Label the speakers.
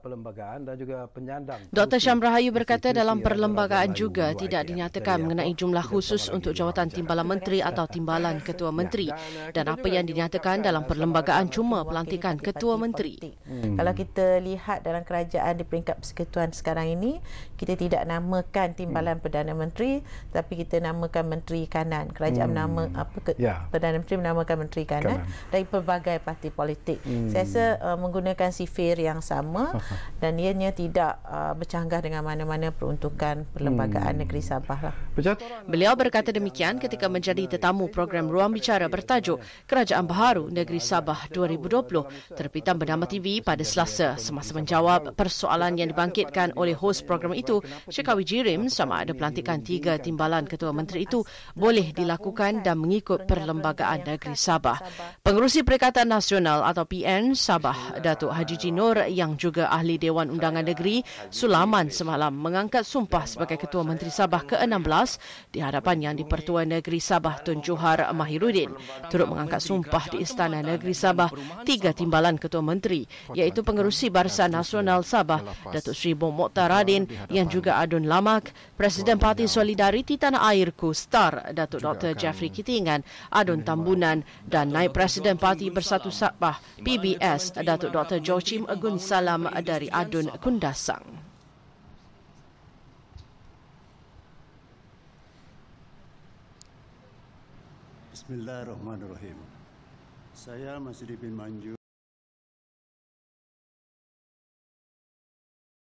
Speaker 1: perlembagaan dan juga penyandang. Dr.
Speaker 2: Syam Rahayu berkata dalam perlembagaan juga tidak dinyatakan mengenai jumlah khusus untuk jawatan timbalan menteri atau timbalan ketua menteri dan eh, apa yang dinyatakan
Speaker 1: dalam perlembagaan cuma pelantikan ketua menteri. Hmm. Kalau kita lihat dalam kerajaan di peringkat persekutuan sekarang ini, kita tidak namakan timbalan hmm. Perdana Menteri tapi kita namakan Menteri Kanan. Kerajaan hmm. nama apa ke, ya. Perdana Menteri menamakan Menteri Kanan, Kanan. dari pelbagai parti politik. Hmm. Saya rasa uh, menggunakan sifir yang sama dan ianya tidak uh, bercanggah dengan mana-mana peruntukan perlembagaan hmm. negeri Sabah. Lah. Beliau berkata demikian ketika menjadi tetamu program Ruang Bicara bertajuk Kerajaan Baharu
Speaker 2: Negeri Sabah 2020 terbitan bernama TV pada selasa semasa menjawab persoalan yang dibangkitkan oleh hos program itu Syekawi Jirim sama ada pelantikan tiga timbalan Ketua Menteri itu boleh dilakukan dan mengikut Perlembagaan Negeri Sabah. Pengurusi Perikatan Nasional atau PN Sabah Datuk Haji Jinur yang juga Ahli Dewan Undangan Negeri Sulaman semalam mengangkat sumpah sebagai Ketua Menteri Sabah ke-16 di hadapan Yang di-Pertua Negeri Sabah Tun Johar Mahirudin turut mengangkat sumpah di Istana Negeri Sabah tiga timbalan Ketua Menteri iaitu Pengerusi Barisan Nasional Sabah Datuk Sri Bom Mokhtar yang juga Adun Lamak Presiden Parti Solidariti Tanah Airku Star Datuk Dr. Jeffrey Kitingan Adun Tambunan dan Naib Presiden Parti Bersatu Sabah PBS Datuk Dr. Joachim Agun Salam dari Adun Kundasang. Bismillahirrahmanirrahim. Saya Masjid bin Manju